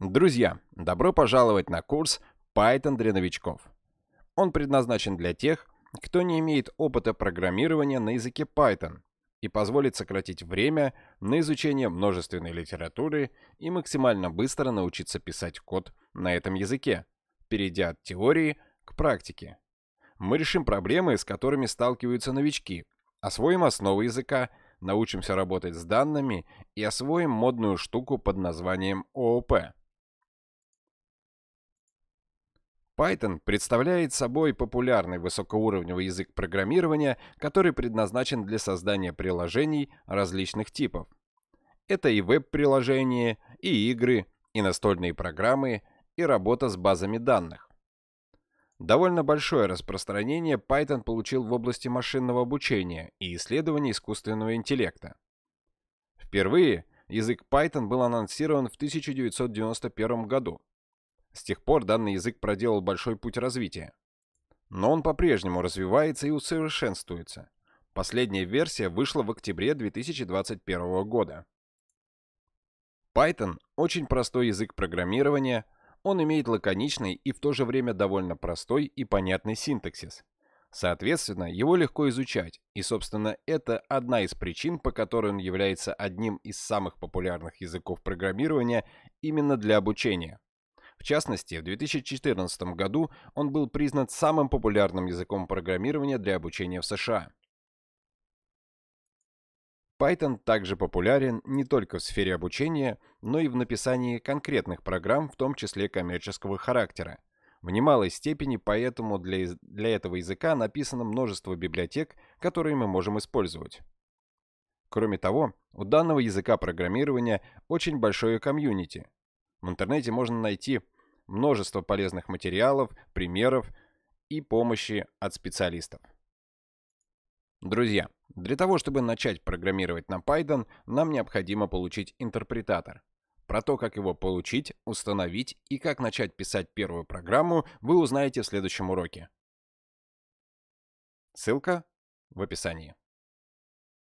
Друзья, добро пожаловать на курс Python для новичков. Он предназначен для тех, кто не имеет опыта программирования на языке Python и позволит сократить время на изучение множественной литературы и максимально быстро научиться писать код на этом языке, перейдя от теории к практике. Мы решим проблемы, с которыми сталкиваются новички, освоим основы языка, научимся работать с данными и освоим модную штуку под названием ООП – Python представляет собой популярный высокоуровневый язык программирования, который предназначен для создания приложений различных типов. Это и веб-приложения, и игры, и настольные программы, и работа с базами данных. Довольно большое распространение Python получил в области машинного обучения и исследований искусственного интеллекта. Впервые язык Python был анонсирован в 1991 году с тех пор данный язык проделал большой путь развития. Но он по-прежнему развивается и усовершенствуется. Последняя версия вышла в октябре 2021 года. Python – очень простой язык программирования, он имеет лаконичный и в то же время довольно простой и понятный синтаксис. Соответственно, его легко изучать, и, собственно, это одна из причин, по которой он является одним из самых популярных языков программирования именно для обучения – в частности, в 2014 году он был признан самым популярным языком программирования для обучения в США. Python также популярен не только в сфере обучения, но и в написании конкретных программ, в том числе коммерческого характера. В немалой степени поэтому для, для этого языка написано множество библиотек, которые мы можем использовать. Кроме того, у данного языка программирования очень большое комьюнити. В интернете можно найти множество полезных материалов, примеров и помощи от специалистов. Друзья, для того, чтобы начать программировать на Python, нам необходимо получить интерпретатор. Про то, как его получить, установить и как начать писать первую программу, вы узнаете в следующем уроке. Ссылка в описании.